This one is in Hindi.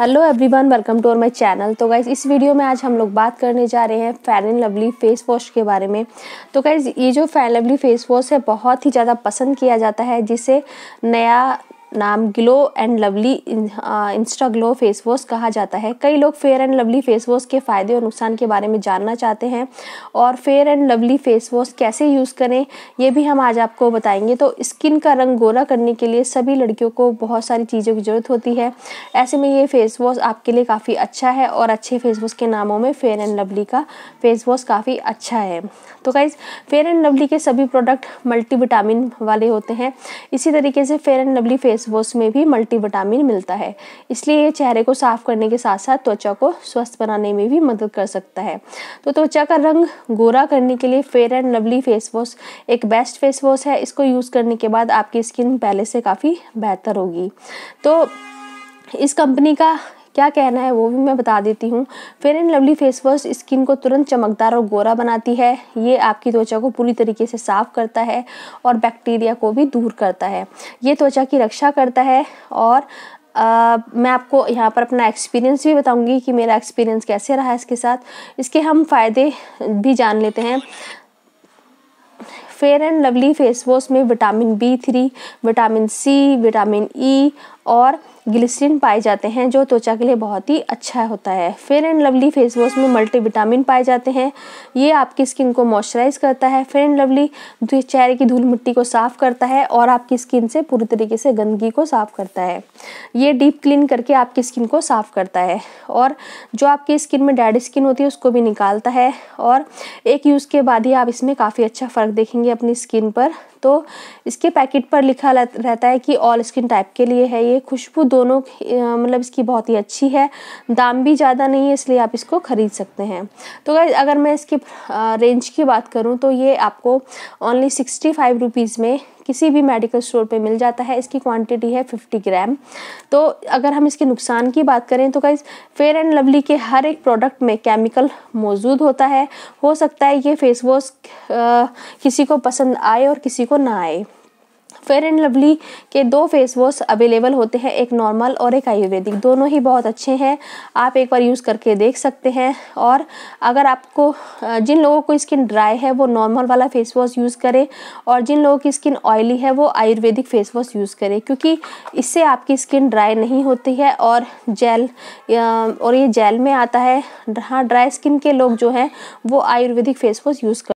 हेलो एवरीवन वेलकम टू और माय चैनल तो गाइज़ इस वीडियो में आज हम लोग बात करने जा रहे हैं Fair and Lovely face wash के बारे में तो गाइज़ ये जो फ़ैन लवली फेस वॉश है बहुत ही ज़्यादा पसंद किया जाता है जिसे नया नाम Glow and Lovely Insta Glow face wash कहा जाता है कई लोग Fair and Lovely face wash के फ़ायदे और नुकसान के बारे में जानना चाहते हैं और Fair and Lovely face wash कैसे यूज़ करें ये भी हम आज आपको बताएंगे तो स्किन का रंग गोरा करने के लिए सभी लड़कियों को बहुत सारी चीज़ों की ज़रूरत होती है ऐसे में ये फेस वॉश आपके लिए काफ़ी अच्छा है और अच्छे फेस वॉश के नामों में फेयर एंड लवली का फेस वॉश काफ़ी अच्छा है तो गाइज फेयर एंड लवली के सभी प्रोडक्ट मल्टी वाले होते हैं इसी तरीके से फेयर एंड लवली फेस वो उसमें भी मल्टीविटामिन मिलता है इसलिए ये चेहरे को साफ करने के साथ साथ त्वचा को स्वस्थ बनाने में भी मदद कर सकता है तो त्वचा का रंग गोरा करने के लिए Fair and Lovely face wash एक बेस्ट फेस वॉश है इसको यूज़ करने के बाद आपकी स्किन पहले से काफ़ी बेहतर होगी तो इस कंपनी का क्या कहना है वो भी मैं बता देती हूँ Fair and Lovely face wash skin को तुरंत चमकदार और गोरा बनाती है ये आपकी त्वचा को पूरी तरीके से साफ करता है और बैक्टीरिया को भी दूर करता है ये त्वचा की रक्षा करता है और Uh, मैं आपको यहाँ पर अपना एक्सपीरियंस भी बताऊँगी कि मेरा एक्सपीरियंस कैसे रहा है इसके साथ इसके हम फ़ायदे भी जान लेते हैं Fair and Lovely face wash में vitamin B three vitamin C vitamin E e और ग्लिसरीन पाए जाते हैं जो त्वचा के लिए बहुत ही अच्छा होता है Fair and Lovely face wash में मल्टीविटामिन पाए जाते हैं ये आपकी स्किन को मॉइस्चराइज करता है फेयर एंड लवली चेहरे की धूल मिट्टी को साफ़ करता है और आपकी स्किन से पूरी तरीके से गंदगी को साफ़ करता है ये डीप क्लीन करके आपकी स्किन को साफ़ करता है और जो आपकी स्किन में डेड स्किन होती है उसको भी निकालता है और एक यूज़ के बाद ही आप इसमें काफ़ी अच्छा फ़र्क देखेंगे अपनी स्किन पर तो इसके पैकेट पर लिखा रहता है कि ऑल स्किन टाइप के लिए है ये खुशबू दोनों मतलब इसकी बहुत ही अच्छी है दाम भी ज़्यादा नहीं है इसलिए आप इसको ख़रीद सकते हैं तो अगर मैं इसकी रेंज की बात करूँ तो ये आपको ओनली सिक्सटी फाइव रुपीज़ में किसी भी मेडिकल स्टोर पे मिल जाता है इसकी क्वांटिटी है 50 ग्राम तो अगर हम इसके नुकसान की बात करें तो गाइज फेयर एंड लवली के हर एक प्रोडक्ट में केमिकल मौजूद होता है हो सकता है ये फेस वॉश किसी को पसंद आए और किसी को ना आए फेयर एंड लवली के दो फेस वॉश अवेलेबल होते हैं एक नॉर्मल और एक आयुर्वेदिक दोनों ही बहुत अच्छे हैं आप एक बार यूज़ करके देख सकते हैं और अगर आपको जिन लोगों को स्किन ड्राई है वो नॉर्मल वाला फेस वॉश यूज़ करें और जिन लोगों की स्किन ऑयली है वो आयुर्वेदिक फेस वॉश यूज़ करें क्योंकि इससे आपकी स्किन ड्राई नहीं होती है और जेल और ये जेल में आता है हाँ ड्राई स्किन के लोग जो हैं वो आयुर्वेदिक फेस वॉश यूज़ कर